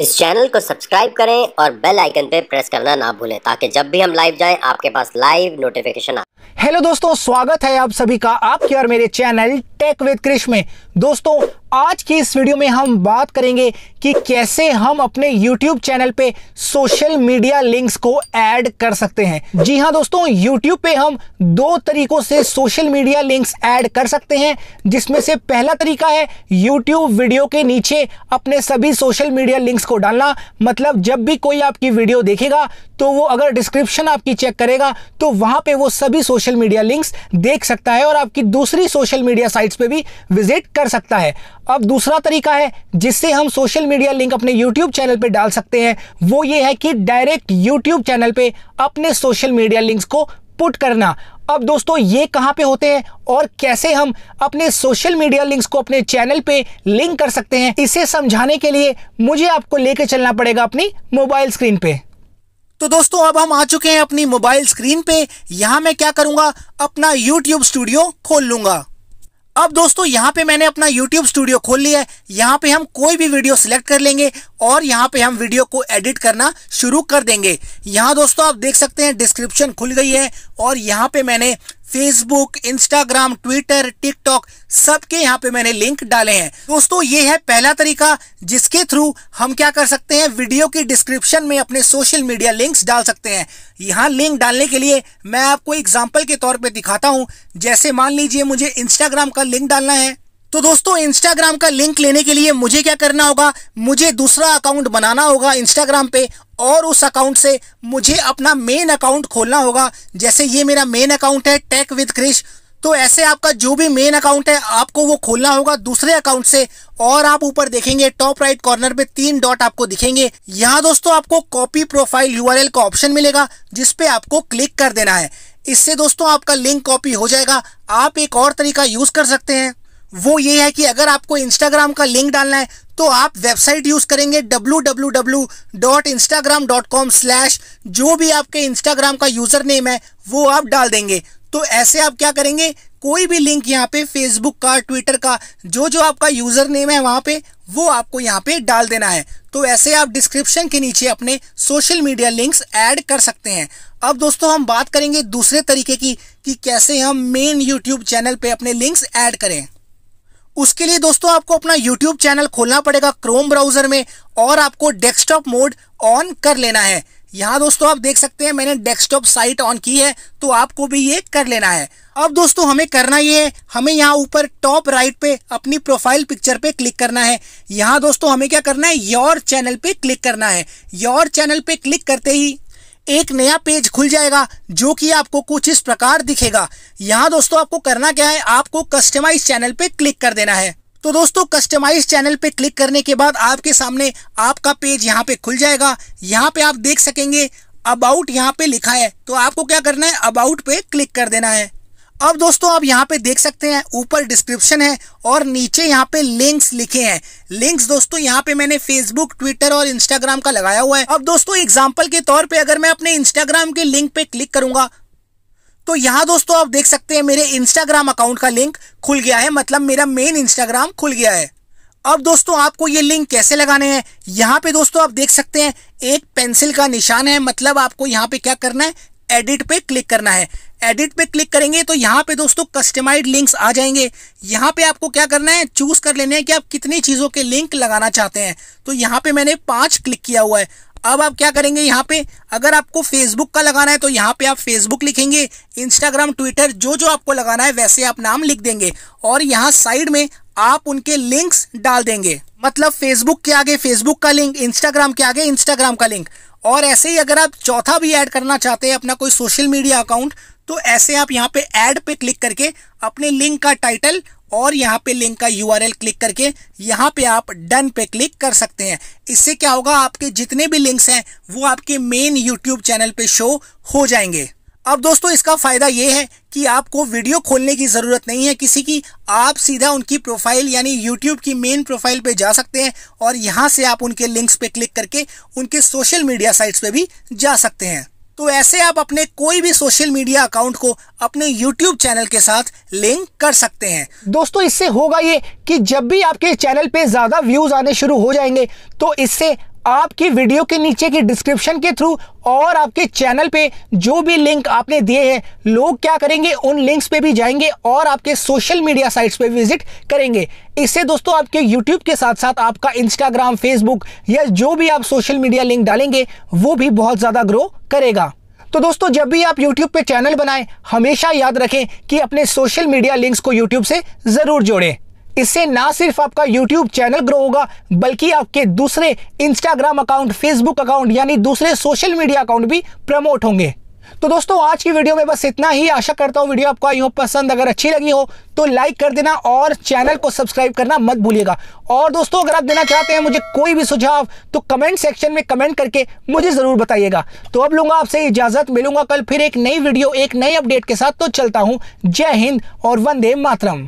इस चैनल को सब्सक्राइब करें और बेल आइकन पे प्रेस करना ना भूलें ताकि जब भी हम लाइव जाएं आपके पास लाइव नोटिफिकेशन आए हेलो दोस्तों स्वागत है आप सभी का आपके और मेरे चैनल टेक विद क्रिश में दोस्तों आज की इस वीडियो में हम बात करेंगे कि कैसे हम अपने YouTube चैनल पे सोशल मीडिया लिंक्स को ऐड कर सकते हैं जी हाँ दोस्तों YouTube पे हम दो तरीकों से सोशल मीडिया लिंक्स ऐड कर सकते हैं जिसमें से पहला तरीका है YouTube वीडियो के नीचे अपने सभी सोशल मीडिया लिंक्स को डालना मतलब जब भी कोई आपकी वीडियो देखेगा तो वो अगर डिस्क्रिप्शन आपकी चेक करेगा तो वहाँ पे वो सभी सोशल मीडिया लिंक्स देख सकता है और आपकी दूसरी सोशल मीडिया साइट्स पे भी विजिट कर सकता है अब दूसरा तरीका है जिससे हम सोशल मीडिया लिंक अपने यूट्यूब चैनल पर डाल सकते हैं वो ये है कि डायरेक्ट यूट्यूब चैनल पर अपने सोशल मीडिया लिंक्स को पुट करना अब दोस्तों ये कहाँ पे होते हैं और कैसे हम अपने सोशल मीडिया लिंक्स को अपने चैनल पे लिंक कर सकते हैं इसे समझाने के लिए मुझे आपको लेके चलना पड़ेगा अपनी मोबाइल स्क्रीन पे तो दोस्तों अब हम आ चुके हैं अपनी मोबाइल स्क्रीन पे यहाँ मैं क्या करूंगा अपना यूट्यूब स्टूडियो खोल लूंगा अब दोस्तों यहाँ पे मैंने अपना YouTube स्टूडियो खोल लिया है यहाँ पे हम कोई भी वीडियो सिलेक्ट कर लेंगे और यहाँ पे हम वीडियो को एडिट करना शुरू कर देंगे यहाँ दोस्तों आप देख सकते हैं डिस्क्रिप्शन खुल गई है और यहाँ पे मैंने फेसबुक इंस्टाग्राम ट्विटर टिकटॉक सबके यहाँ पे मैंने लिंक डाले हैं दोस्तों ये है पहला तरीका जिसके थ्रू हम क्या कर सकते हैं वीडियो की डिस्क्रिप्शन में अपने सोशल मीडिया लिंक्स डाल सकते हैं यहाँ लिंक डालने के लिए मैं आपको एग्जाम्पल के तौर पे दिखाता हूँ जैसे मान लीजिए मुझे इंस्टाग्राम का लिंक डालना है तो दोस्तों इंस्टाग्राम का लिंक लेने के लिए मुझे क्या करना होगा मुझे दूसरा अकाउंट बनाना होगा इंस्टाग्राम पे और उस अकाउंट से मुझे अपना मेन अकाउंट खोलना होगा जैसे ये मेरा मेन अकाउंट है टेक विद क्रिश तो ऐसे आपका जो भी मेन अकाउंट है आपको वो खोलना होगा दूसरे अकाउंट से और आप ऊपर देखेंगे टॉप राइट कॉर्नर पे तीन डॉट आपको दिखेंगे यहाँ दोस्तों आपको कॉपी प्रोफाइल यूआरएल का ऑप्शन मिलेगा जिसपे आपको क्लिक कर देना है इससे दोस्तों आपका लिंक कॉपी हो जाएगा आप एक और तरीका यूज कर सकते हैं वो ये है कि अगर आपको इंस्टाग्राम का लिंक डालना है तो आप वेबसाइट यूज़ करेंगे wwwinstagramcom स्लैश जो भी आपके इंस्टाग्राम का यूज़र नेम है वो आप डाल देंगे तो ऐसे आप क्या करेंगे कोई भी लिंक यहाँ पे फेसबुक का ट्विटर का जो जो आपका यूज़र नेम है वहाँ पे वो आपको यहाँ पे डाल देना है तो ऐसे आप डिस्क्रिप्शन के नीचे अपने सोशल मीडिया लिंक्स ऐड कर सकते हैं अब दोस्तों हम बात करेंगे दूसरे तरीके की कि कैसे हम मेन यूट्यूब चैनल पे अपने लिंक्स ऐड करें उसके लिए दोस्तों आपको अपना YouTube चैनल खोलना पड़ेगा क्रोम ब्राउजर में और आपको डेस्कटॉप मोड ऑन कर लेना है यहाँ दोस्तों आप देख सकते हैं मैंने डेस्कटॉप साइट ऑन की है तो आपको भी ये कर लेना है अब दोस्तों हमें करना ये है हमें यहाँ ऊपर टॉप राइट पे अपनी प्रोफाइल पिक्चर पे क्लिक करना है यहाँ दोस्तों हमें क्या करना है योर चैनल पे क्लिक करना है योर चैनल पे क्लिक करते ही एक नया पेज खुल जाएगा जो कि आपको कुछ इस प्रकार दिखेगा यहाँ दोस्तों आपको करना क्या है आपको कस्टमाइज चैनल पे क्लिक कर देना है तो दोस्तों कस्टमाइज चैनल पे क्लिक करने के बाद आपके सामने आपका पेज यहाँ पे खुल जाएगा यहाँ पे आप देख सकेंगे अबाउट यहाँ पे लिखा है तो आपको क्या करना है अबाउट पे क्लिक कर देना है अब दोस्तों आप यहाँ पे देख सकते हैं ऊपर डिस्क्रिप्शन है और नीचे यहाँ पे लिंक्स लिखे हैं लिंक्स दोस्तों यहाँ पे मैंने फेसबुक ट्विटर और इंस्टाग्राम का लगाया हुआ है अब दोस्तों एग्जाम्पल के तौर पे अगर मैं अपने इंस्टाग्राम के लिंक पे क्लिक करूंगा तो यहाँ दोस्तों आप देख सकते हैं मेरे इंस्टाग्राम अकाउंट का लिंक खुल गया है मतलब मेरा मेन इंस्टाग्राम खुल गया है अब दोस्तों आपको ये लिंक कैसे लगाने हैं यहाँ पे दोस्तों आप देख सकते हैं एक पेंसिल का निशान है मतलब आपको यहाँ पे क्या करना है एडिट पे क्लिक करना है एडिट पे क्लिक करेंगे तो यहाँ पे दोस्तों कस्टमाइज लिंक्स आ जाएंगे यहाँ पे आपको क्या करना है चूज़ कर लेने हैं कि आप कितनी चीज़ों के लिंक लगाना चाहते हैं तो यहाँ पे मैंने पाँच क्लिक किया हुआ है अब आप क्या करेंगे यहाँ पे अगर आपको फेसबुक का लगाना है तो यहाँ पे आप फेसबुक लिखेंगे इंस्टाग्राम ट्विटर जो जो आपको लगाना है वैसे आप नाम लिख देंगे और यहाँ साइड में आप उनके लिंक्स डाल देंगे मतलब फेसबुक के आगे फेसबुक का लिंक इंस्टाग्राम के आगे इंस्टाग्राम का लिंक और ऐसे ही अगर आप चौथा भी ऐड करना चाहते हैं अपना कोई सोशल मीडिया अकाउंट तो ऐसे आप यहाँ पे ऐड पे क्लिक करके अपने लिंक का टाइटल और यहाँ पे लिंक का यू क्लिक करके यहाँ पे आप डन पे क्लिक कर सकते हैं इससे क्या होगा आपके जितने भी लिंक्स हैं वो आपके मेन यूट्यूब चैनल पे शो हो जाएंगे अब दोस्तों इसका फ़ायदा ये है कि आपको वीडियो खोलने की ज़रूरत नहीं है किसी की आप सीधा उनकी प्रोफाइल यानी यूट्यूब की मेन प्रोफाइल पे जा सकते हैं और यहाँ से आप उनके लिंक्स पे क्लिक करके उनके सोशल मीडिया साइट्स पे भी जा सकते हैं तो ऐसे आप अपने कोई भी सोशल मीडिया अकाउंट को अपने YouTube चैनल के साथ लिंक कर सकते हैं दोस्तों इससे होगा ये कि जब भी आपके चैनल पे ज़्यादा व्यूज़ आने शुरू हो जाएंगे तो इससे आपकी वीडियो के नीचे की डिस्क्रिप्शन के थ्रू और आपके चैनल पे जो भी लिंक आपने दिए हैं लोग क्या करेंगे उन लिंक्स पे भी जाएंगे और आपके सोशल मीडिया साइट्स पे विजिट करेंगे इससे दोस्तों आपके यूट्यूब के साथ साथ आपका इंस्टाग्राम फेसबुक या जो भी आप सोशल मीडिया लिंक डालेंगे वो भी बहुत ज़्यादा ग्रो करेगा तो दोस्तों जब भी आप YouTube पे चैनल बनाएं हमेशा याद रखें कि अपने सोशल मीडिया लिंक्स को YouTube से ज़रूर जोड़ें इससे ना सिर्फ आपका यूट्यूब चैनल ग्रो होगा बल्कि आपके दूसरे इंस्टाग्राम अकाउंट फेसबुक अकाउंट यानी दूसरे सोशल मीडिया अकाउंट भी प्रमोट होंगे तो दोस्तों आज की वीडियो में बस इतना ही आशा करता हूँ वीडियो आपको आई हो पसंद अगर अच्छी लगी हो तो लाइक कर देना और चैनल को सब्सक्राइब करना मत भूलिएगा और दोस्तों अगर आप देना चाहते हैं मुझे कोई भी सुझाव तो कमेंट सेक्शन में कमेंट करके मुझे ज़रूर बताइएगा तो अब लूंगा आपसे इजाज़त मिलूंगा कल फिर एक नई वीडियो एक नई अपडेट के साथ तो चलता हूँ जय हिंद और वंदे मातरम